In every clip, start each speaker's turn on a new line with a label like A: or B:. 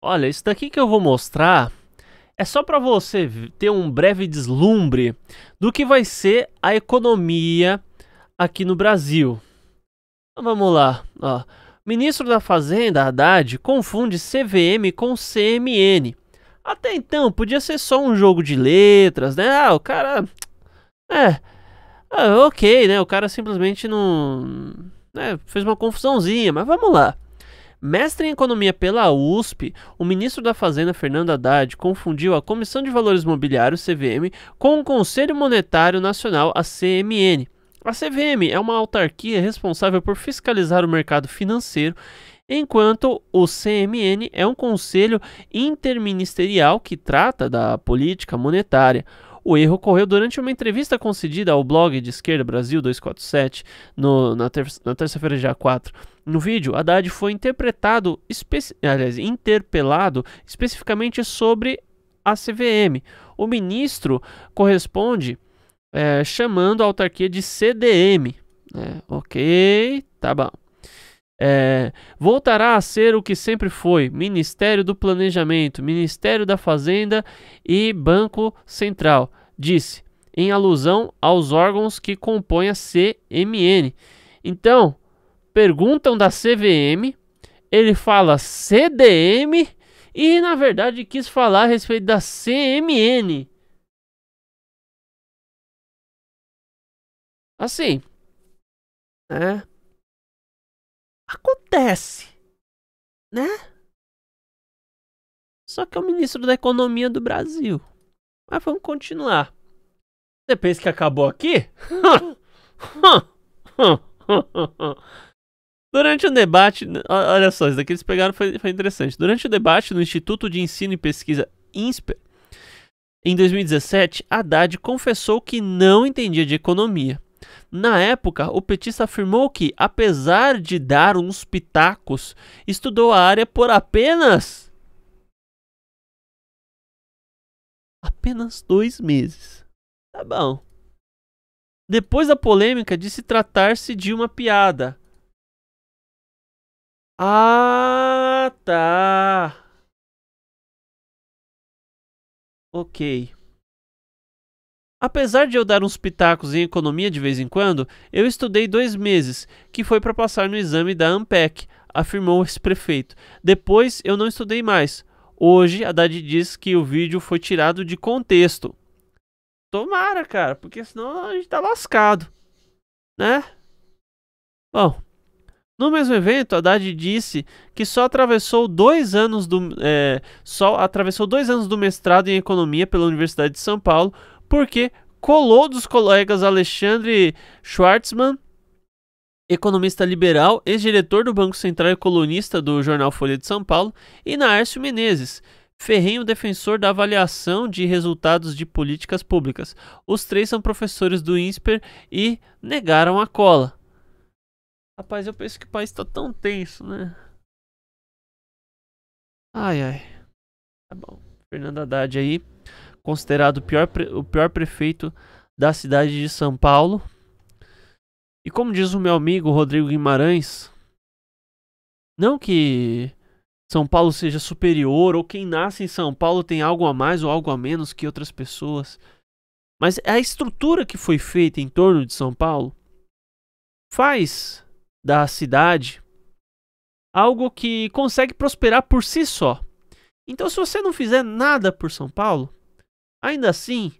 A: Olha, isso daqui que eu vou mostrar é só para você ter um breve deslumbre do que vai ser a economia aqui no Brasil. Então, vamos lá. Ó. Ministro da Fazenda, Haddad, confunde CVM com CMN. Até então, podia ser só um jogo de letras, né? Ah, o cara. É. Ah, ok, né? O cara simplesmente não. Né, fez uma confusãozinha, mas vamos lá. Mestre em Economia pela USP, o ministro da Fazenda, Fernando Haddad, confundiu a Comissão de Valores Mobiliários, CVM, com o Conselho Monetário Nacional, a CMN. A CVM é uma autarquia responsável por fiscalizar o mercado financeiro, enquanto o CMN é um conselho interministerial que trata da política monetária. O erro ocorreu durante uma entrevista concedida ao blog de esquerda Brasil 247 no, na, ter na terça-feira, dia 4. No vídeo, Haddad foi interpretado, aliás, interpelado especificamente sobre a CVM. O ministro corresponde é, chamando a autarquia de CDM. É, ok, tá bom. É, voltará a ser o que sempre foi: Ministério do Planejamento, Ministério da Fazenda e Banco Central disse, em alusão aos órgãos que compõem a CMN. Então, perguntam da CVM, ele fala CDM e na verdade quis falar a respeito da CMN. Assim, né? Acontece, né? Só que é o ministro da Economia do Brasil. Mas vamos continuar. Você pensa que acabou aqui? Durante o debate, olha só, isso daqui eles pegaram foi, foi interessante. Durante o debate no Instituto de Ensino e Pesquisa INSPER, em 2017, Haddad confessou que não entendia de economia. Na época, o petista afirmou que, apesar de dar uns pitacos, estudou a área por apenas apenas dois meses. Tá bom. Depois da polêmica de se tratar-se de uma piada. Ah, tá. Ok. Apesar de eu dar uns pitacos em economia de vez em quando, eu estudei dois meses, que foi para passar no exame da ANPEC, afirmou esse prefeito. Depois eu não estudei mais, Hoje, Haddad diz que o vídeo foi tirado de contexto. Tomara, cara, porque senão a gente tá lascado, né? Bom, no mesmo evento, Haddad disse que só atravessou dois anos do é, só atravessou dois anos do mestrado em economia pela Universidade de São Paulo porque colou dos colegas Alexandre Schwartzman economista liberal, ex-diretor do Banco Central e colunista do jornal Folha de São Paulo, e Naércio Menezes, ferrenho defensor da avaliação de resultados de políticas públicas. Os três são professores do INSPER e negaram a cola. Rapaz, eu penso que o país está tão tenso, né? Ai, ai. Tá bom. Fernando Haddad aí, considerado o pior, o pior prefeito da cidade de São Paulo. E como diz o meu amigo Rodrigo Guimarães, não que São Paulo seja superior ou quem nasce em São Paulo tem algo a mais ou algo a menos que outras pessoas, mas a estrutura que foi feita em torno de São Paulo faz da cidade algo que consegue prosperar por si só. Então, se você não fizer nada por São Paulo, ainda assim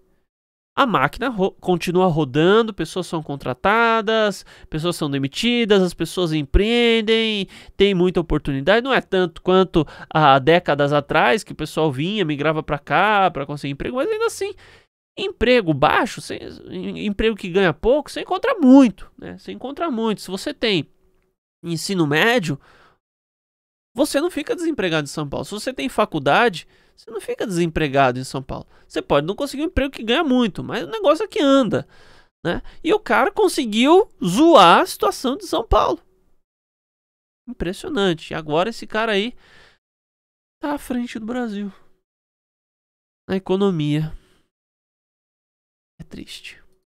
A: a máquina ro continua rodando, pessoas são contratadas, pessoas são demitidas, as pessoas empreendem, tem muita oportunidade. Não é tanto quanto há décadas atrás que o pessoal vinha, migrava para cá para conseguir emprego, mas ainda assim, emprego baixo, sem, emprego que ganha pouco, você encontra muito, né? Você encontra muito. Se você tem ensino médio, você não fica desempregado em São Paulo. Se você tem faculdade, você não fica desempregado em São Paulo. Você pode não conseguir um emprego que ganha muito, mas o negócio é que anda. Né? E o cara conseguiu zoar a situação de São Paulo. Impressionante. E agora esse cara aí tá à frente do Brasil. Na economia. É triste.